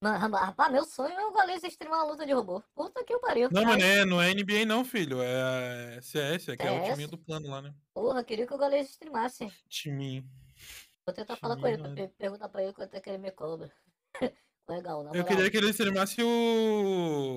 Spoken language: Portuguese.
rapaz, meu sonho é o Valença streamar uma luta de robô. Puta que pariu. Não, mano, não é NBA é não, filho. É CS, é que é, o time do plano lá, né? Porra, queria que o Valença streamasse. Timinho. Vou tentar falar com ele, perguntar pra ele quanto é que ele me cobra. Legal, não. Eu queria que ele streamasse o...